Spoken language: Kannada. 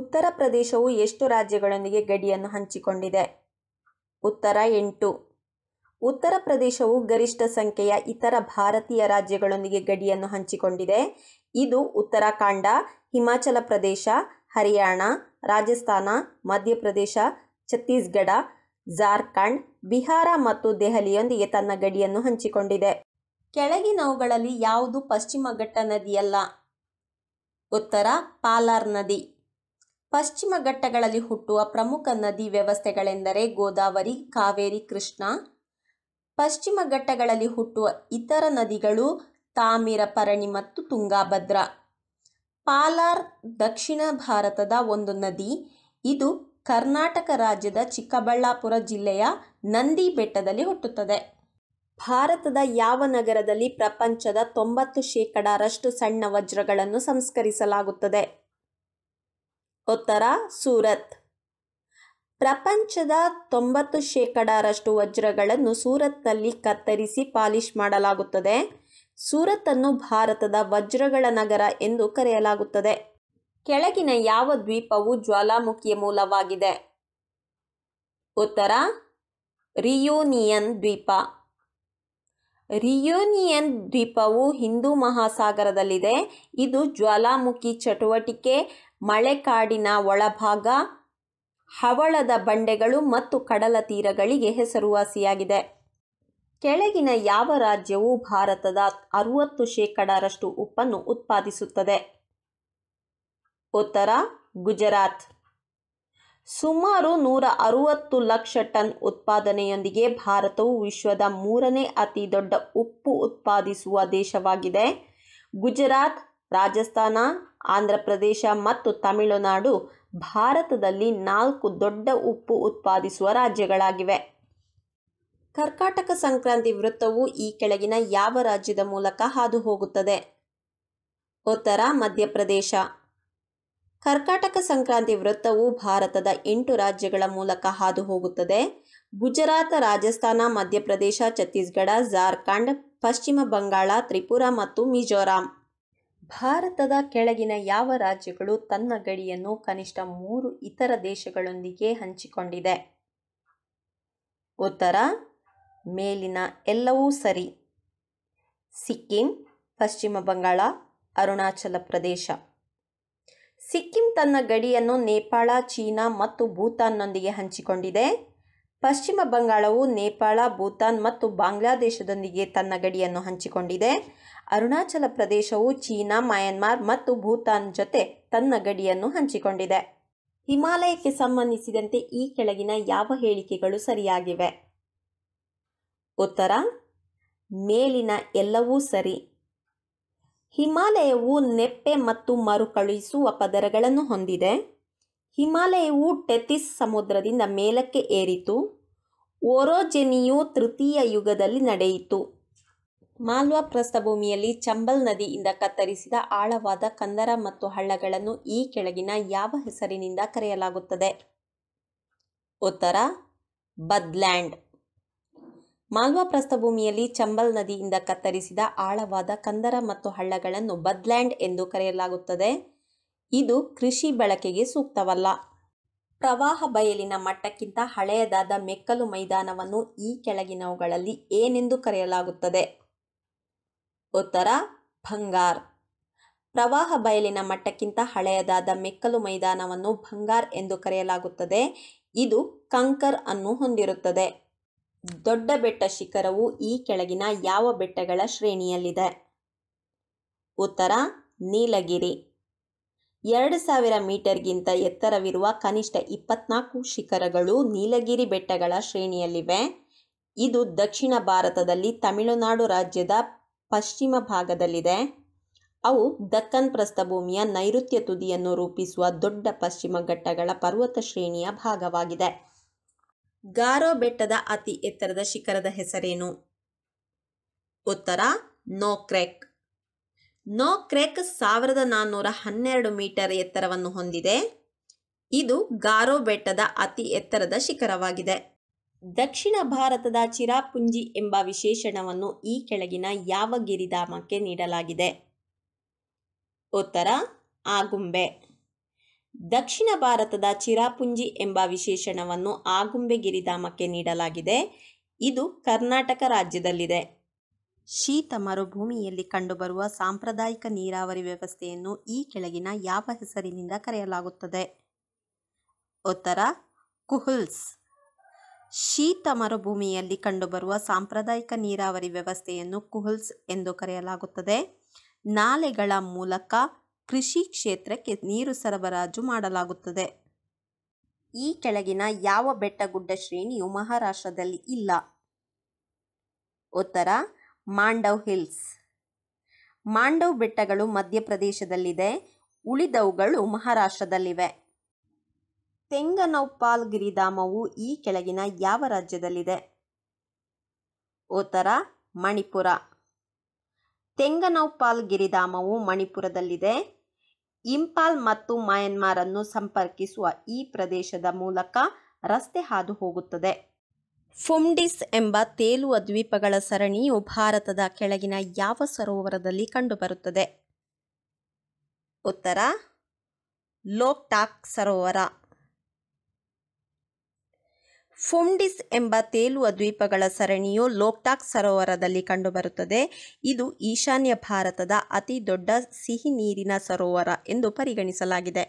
ಉತ್ತರ ಪ್ರದೇಶವು ಎಷ್ಟು ರಾಜ್ಯಗಳೊಂದಿಗೆ ಗಡಿಯನ್ನು ಹಂಚಿಕೊಂಡಿದೆ ಉತ್ತರ ಎಂಟು ಉತ್ತರ ಪ್ರದೇಶವು ಗರಿಷ್ಠ ಸಂಖ್ಯೆಯ ಇತರ ಭಾರತೀಯ ರಾಜ್ಯಗಳೊಂದಿಗೆ ಗಡಿಯನ್ನು ಹಂಚಿಕೊಂಡಿದೆ ಇದು ಉತ್ತರಾಖಂಡ ಹಿಮಾಚಲ ಪ್ರದೇಶ ಹರಿಯಾಣ ರಾಜಸ್ಥಾನ ಮಧ್ಯಪ್ರದೇಶ ಛತ್ತೀಸ್ಗಢ ಜಾರ್ಖಂಡ್ ಬಿಹಾರ ಮತ್ತು ದೆಹಲಿಯೊಂದಿಗೆ ತನ್ನ ಗಡಿಯನ್ನು ಹಂಚಿಕೊಂಡಿದೆ ಕೆಳಗಿನವುಗಳಲ್ಲಿ ಯಾವುದು ಪಶ್ಚಿಮ ಘಟ್ಟ ನದಿಯಲ್ಲ ಉತ್ತರ ಪಾಲಾರ್ ನದಿ ಪಶ್ಚಿಮ ಘಟ್ಟಗಳಲ್ಲಿ ಹುಟ್ಟುವ ಪ್ರಮುಖ ನದಿ ವ್ಯವಸ್ಥೆಗಳೆಂದರೆ ಗೋದಾವರಿ ಕಾವೇರಿ ಕೃಷ್ಣ ಪಶ್ಚಿಮ ಘಟ್ಟಗಳಲ್ಲಿ ಹುಟ್ಟುವ ಇತರ ನದಿಗಳು ಪರಣಿ ಮತ್ತು ತುಂಗಾಭದ್ರಾ ಪಾಲಾರ್ ದಕ್ಷಿಣ ಭಾರತದ ಒಂದು ನದಿ ಇದು ಕರ್ನಾಟಕ ರಾಜ್ಯದ ಚಿಕ್ಕಬಳ್ಳಾಪುರ ಜಿಲ್ಲೆಯ ನಂದಿ ಬೆಟ್ಟದಲ್ಲಿ ಹುಟ್ಟುತ್ತದೆ ಭಾರತದ ಯಾವ ನಗರದಲ್ಲಿ ಪ್ರಪಂಚದ ತೊಂಬತ್ತು ಶೇಕಡಾರಷ್ಟು ಸಣ್ಣ ವಜ್ರಗಳನ್ನು ಸಂಸ್ಕರಿಸಲಾಗುತ್ತದೆ ಉತ್ತರ ಸೂರತ್ ಪ್ರಪಂಚದ ತೊಂಬತ್ತು ಶೇಕಡಾರಷ್ಟು ವಜ್ರಗಳನ್ನು ಸೂರತ್ನಲ್ಲಿ ಕತ್ತರಿಸಿ ಪಾಲಿಶ್ ಮಾಡಲಾಗುತ್ತದೆ ಸೂರತ್ತನ್ನು ಭಾರತದ ವಜ್ರಗಳ ನಗರ ಎಂದು ಕರೆಯಲಾಗುತ್ತದೆ ಕೆಳಗಿನ ಯಾವ ದ್ವೀಪವು ಜ್ವಾಲಾಮುಖಿಯ ಮೂಲವಾಗಿದೆ ಉತ್ತರ ರಿಯೂನಿಯನ್ ದ್ವೀಪ ರಿಯೂನಿಯನ್ ದ್ವೀಪವು ಹಿಂದೂ ಮಹಾಸಾಗರದಲ್ಲಿದೆ ಇದು ಜ್ವಾಲಾಮುಖಿ ಚಟುವಟಿಕೆ ಮಳೆಕಾಡಿನ ಒಳಭಾಗ ಹವಳದ ಬಂಡೆಗಳು ಮತ್ತು ಕಡಲ ತೀರಗಳಿಗೆ ಹೆಸರುವಾಸಿಯಾಗಿದೆ ಕೆಳಗಿನ ಯಾವ ರಾಜ್ಯವು ಭಾರತದ ಅರುವತ್ತು ಶೇಕಡರಷ್ಟು ಉಪ್ಪನ್ನು ಉತ್ಪಾದಿಸುತ್ತದೆ ಉತ್ತರ ಗುಜರಾತ್ ಸುಮಾರು ನೂರ ಅರುವತ್ತು ಲಕ್ಷ ಟನ್ ಉತ್ಪಾದನೆಯೊಂದಿಗೆ ಭಾರತವು ವಿಶ್ವದ ಮೂರನೇ ಅತಿ ದೊಡ್ಡ ಉಪ್ಪು ಉತ್ಪಾದಿಸುವ ದೇಶವಾಗಿದೆ ಗುಜರಾತ್ ರಾಜಸ್ಥಾನ ಆಂಧ್ರ ಪ್ರದೇಶ ಮತ್ತು ತಮಿಳುನಾಡು ಭಾರತದಲ್ಲಿ ನಾಲ್ಕು ದೊಡ್ಡ ಉಪ್ಪು ಉತ್ಪಾದಿಸುವ ರಾಜ್ಯಗಳಾಗಿವೆ ಕರ್ಕಾಟಕ ಸಂಕ್ರಾಂತಿ ವೃತ್ತವು ಈ ಕೆಳಗಿನ ಯಾವ ರಾಜ್ಯದ ಮೂಲಕ ಹಾದು ಹೋಗುತ್ತದೆ ಉತ್ತರ ಮಧ್ಯಪ್ರದೇಶ ಕರ್ಕಾಟಕ ಸಂಕ್ರಾಂತಿ ವೃತ್ತವು ಭಾರತದ ಎಂಟು ರಾಜ್ಯಗಳ ಮೂಲಕ ಹಾದು ಹೋಗುತ್ತದೆ ಗುಜರಾತ್ ರಾಜಸ್ಥಾನ ಮಧ್ಯಪ್ರದೇಶ ಛತ್ತೀಸ್ಗಢ ಜಾರ್ಖಂಡ್ ಪಶ್ಚಿಮ ಬಂಗಾಳ ತ್ರಿಪುರ ಮತ್ತು ಮಿಜೋರಾಂ ಭಾರತದ ಕೆಳಗಿನ ಯಾವ ರಾಜ್ಯಗಳು ತನ್ನ ಗಡಿಯನ್ನು ಕನಿಷ್ಠ ಮೂರು ಇತರ ದೇಶಗಳೊಂದಿಗೆ ಹಂಚಿಕೊಂಡಿದೆ ಉತ್ತರ ಮೇಲಿನ ಎಲ್ಲವೂ ಸರಿ ಸಿಕ್ಕಿಂ ಪಶ್ಚಿಮ ಬಂಗಾಳ ಅರುಣಾಚಲ ಪ್ರದೇಶ ಸಿಕ್ಕಿಂ ತನ್ನ ಗಡಿಯನ್ನು ನೇಪಾಳ ಚೀನಾ ಮತ್ತು ಭೂತಾನ್ನೊಂದಿಗೆ ಹಂಚಿಕೊಂಡಿದೆ ಪಶ್ಚಿಮ ಬಂಗಾಳವು ನೇಪಾಳ ಭೂತಾನ್ ಮತ್ತು ಬಾಂಗ್ಲಾದೇಶದೊಂದಿಗೆ ತನ್ನ ಗಡಿಯನ್ನು ಹಂಚಿಕೊಂಡಿದೆ ಅರುಣಾಚಲ ಪ್ರದೇಶವು ಚೀನಾ ಮಯನ್ಮಾರ್ ಮತ್ತು ಭೂತಾನ್ ಜೊತೆ ತನ್ನ ಗಡಿಯನ್ನು ಹಂಚಿಕೊಂಡಿದೆ ಹಿಮಾಲಯಕ್ಕೆ ಸಂಬಂಧಿಸಿದಂತೆ ಈ ಕೆಳಗಿನ ಯಾವ ಹೇಳಿಕೆಗಳು ಸರಿಯಾಗಿವೆ ಉತ್ತರ ಮೇಲಿನ ಎಲ್ಲವೂ ಸರಿ ಹಿಮಾಲಯವು ನೆಪ್ಪೆ ಮತ್ತು ಮರುಕಳಿಸುವ ಪದರಗಳನ್ನು ಹೊಂದಿದೆ ಹಿಮಾಲಯವು ಟೆಥಿಸ್ ಸಮುದ್ರದಿಂದ ಮೇಲಕ್ಕೆ ಏರಿತು ಓರೋಜೆನಿಯು ತೃತೀಯ ಯುಗದಲ್ಲಿ ನಡೆಯಿತು ಮಾಲ್ವಾ ಪ್ರಸ್ಥಭೂಮಿಯಲ್ಲಿ ಚಂಬಲ್ ನದಿಯಿಂದ ಕತ್ತರಿಸಿದ ಆಳವಾದ ಕಂದರ ಮತ್ತು ಹಳ್ಳಗಳನ್ನು ಈ ಕೆಳಗಿನ ಯಾವ ಹೆಸರಿನಿಂದ ಕರೆಯಲಾಗುತ್ತದೆ ಉತ್ತರ ಬದ್ಲ್ಯಾಂಡ್ ಮಾಲ್ವಾ ಪ್ರಸ್ಥಭೂಮಿಯಲ್ಲಿ ಚಂಬಲ್ ನದಿಯಿಂದ ಕತ್ತರಿಸಿದ ಆಳವಾದ ಕಂದರ ಮತ್ತು ಹಳ್ಳಗಳನ್ನು ಬದ್ಲ್ಯಾಂಡ್ ಎಂದು ಕರೆಯಲಾಗುತ್ತದೆ ಇದು ಕೃಷಿ ಬಳಕೆಗೆ ಸೂಕ್ತವಲ್ಲ ಪ್ರವಾಹ ಬಯಲಿನ ಮಟ್ಟಕ್ಕಿಂತ ಹಳೆಯದಾದ ಮೆಕ್ಕಲು ಮೈದಾನವನ್ನು ಈ ಕೆಳಗಿನವುಗಳಲ್ಲಿ ಏನೆಂದು ಕರೆಯಲಾಗುತ್ತದೆ ಉತ್ತರ ಭಂಗಾರ್ ಪ್ರವಾಹ ಬಯಲಿನ ಮಟ್ಟಕ್ಕಿಂತ ಹಳೆಯದಾದ ಮೆಕ್ಕಲು ಮೈದಾನವನ್ನು ಭಂಗಾರ್ ಎಂದು ಕರೆಯಲಾಗುತ್ತದೆ ಇದು ಕಂಕರ್ ಅನ್ನು ಹೊಂದಿರುತ್ತದೆ ದೊಡ್ಡ ಬೆಟ್ಟ ಶಿಖರವು ಈ ಕೆಳಗಿನ ಯಾವ ಬೆಟ್ಟಗಳ ಶ್ರೇಣಿಯಲ್ಲಿದೆ ಉತ್ತರ ನೀಲಗಿರಿ ಎರಡು ಸಾವಿರ ಮೀಟರ್ಗಿಂತ ಎತ್ತರವಿರುವ ಕನಿಷ್ಠ ಇಪ್ಪತ್ನಾಲ್ಕು ಶಿಖರಗಳು ನೀಲಗಿರಿ ಬೆಟ್ಟಗಳ ಶ್ರೇಣಿಯಲ್ಲಿವೆ ಇದು ದಕ್ಷಿಣ ಭಾರತದಲ್ಲಿ ತಮಿಳುನಾಡು ರಾಜ್ಯದ ಪಶ್ಚಿಮ ಭಾಗದಲ್ಲಿದೆ ಅವು ದಕ್ಕನ್ ಪ್ರಸ್ಥಭೂಮಿಯ ನೈಋತ್ಯ ತುದಿಯನ್ನು ರೂಪಿಸುವ ದೊಡ್ಡ ಪಶ್ಚಿಮ ಘಟ್ಟಗಳ ಪರ್ವತ ಶ್ರೇಣಿಯ ಭಾಗವಾಗಿದೆ ಗಾರೋ ಬೆಟ್ಟದ ಅತಿ ಎತ್ತರದ ಶಿಖರದ ಹೆಸರೇನು ಉತ್ತರ ನೋಕ್ರೆಕ್ ನೋ ಕ್ರೆಕ್ ಸಾವಿರದ ನಾನ್ನೂರ ಹನ್ನೆರಡು ಮೀಟರ್ ಎತ್ತರವನ್ನು ಹೊಂದಿದೆ ಇದು ಗಾರೋ ಬೆಟ್ಟದ ಅತಿ ಎತ್ತರದ ಶಿಖರವಾಗಿದೆ ದಕ್ಷಿಣ ಭಾರತದ ಚಿರಾಪುಂಜಿ ಎಂಬ ವಿಶೇಷಣವನ್ನು ಈ ಕೆಳಗಿನ ಯಾವ ಗಿರಿಧಾಮಕ್ಕೆ ನೀಡಲಾಗಿದೆ ಉತ್ತರ ಆಗುಂಬೆ ದಕ್ಷಿಣ ಭಾರತದ ಚಿರಾಪುಂಜಿ ಎಂಬ ವಿಶೇಷಣವನ್ನು ಆಗುಂಬೆ ಗಿರಿಧಾಮಕ್ಕೆ ನೀಡಲಾಗಿದೆ ಇದು ಕರ್ನಾಟಕ ರಾಜ್ಯದಲ್ಲಿದೆ ಶೀತ ಮರುಭೂಮಿಯಲ್ಲಿ ಕಂಡುಬರುವ ಸಾಂಪ್ರದಾಯಿಕ ನೀರಾವರಿ ವ್ಯವಸ್ಥೆಯನ್ನು ಈ ಕೆಳಗಿನ ಯಾವ ಹೆಸರಿನಿಂದ ಕರೆಯಲಾಗುತ್ತದೆ ಉತ್ತರ ಕುಹುಲ್ಸ್ ಶೀತ ಮರುಭೂಮಿಯಲ್ಲಿ ಕಂಡುಬರುವ ಸಾಂಪ್ರದಾಯಿಕ ನೀರಾವರಿ ವ್ಯವಸ್ಥೆಯನ್ನು ಕುಹುಲ್ಸ್ ಎಂದು ಕರೆಯಲಾಗುತ್ತದೆ ನಾಲೆಗಳ ಮೂಲಕ ಕೃಷಿ ಕ್ಷೇತ್ರಕ್ಕೆ ನೀರು ಸರಬರಾಜು ಮಾಡಲಾಗುತ್ತದೆ ಈ ಕೆಳಗಿನ ಯಾವ ಬೆಟ್ಟಗುಡ್ಡ ಶ್ರೇಣಿಯು ಮಹಾರಾಷ್ಟ್ರದಲ್ಲಿ ಇಲ್ಲ ಉತ್ತರ ಮಾಂಡವ್ ಹಿಲ್ಸ್ ಮಾಂಡವ್ ಬೆಟ್ಟಗಳು ಮಧ್ಯಪ್ರದೇಶದಲ್ಲಿದೆ ಉಳಿದವುಗಳು ಮಹಾರಾಷ್ಟ್ರದಲ್ಲಿವೆ ತೆಂಗನೌಪಾಲ್ ಗಿರಿಧಾಮವು ಈ ಕೆಳಗಿನ ಯಾವ ರಾಜ್ಯದಲ್ಲಿದೆ ಉತ್ತರ ಮಣಿಪುರ ತೆಂಗನೌಪಾಲ್ ಗಿರಿಧಾಮವು ಮಣಿಪುರದಲ್ಲಿದೆ ಇಂಪಾಲ್ ಮತ್ತು ಮಯನ್ಮಾರನ್ನು ಸಂಪರ್ಕಿಸುವ ಈ ಪ್ರದೇಶದ ಮೂಲಕ ರಸ್ತೆ ಹಾದು ಹೋಗುತ್ತದೆ ಫುಮ್ಡಿಸ್ ಎಂಬ ತೇಲುವ ದ್ವೀಪಗಳ ಸರಣಿಯು ಭಾರತದ ಕೆಳಗಿನ ಯಾವ ಸರೋವರದಲ್ಲಿ ಕಂಡುಬರುತ್ತದೆ ಉತ್ತರ ಲೋಕ್ಟಾಕ್ ಸರೋವರ ಫುಮ್ಡಿಸ್ ಎಂಬ ತೇಲುವ ದ್ವೀಪಗಳ ಸರಣಿಯು ಲೋಕ್ಟಾಕ್ ಸರೋವರದಲ್ಲಿ ಕಂಡುಬರುತ್ತದೆ ಇದು ಈಶಾನ್ಯ ಭಾರತದ ಅತಿ ದೊಡ್ಡ ಸಿಹಿ ನೀರಿನ ಸರೋವರ ಎಂದು ಪರಿಗಣಿಸಲಾಗಿದೆ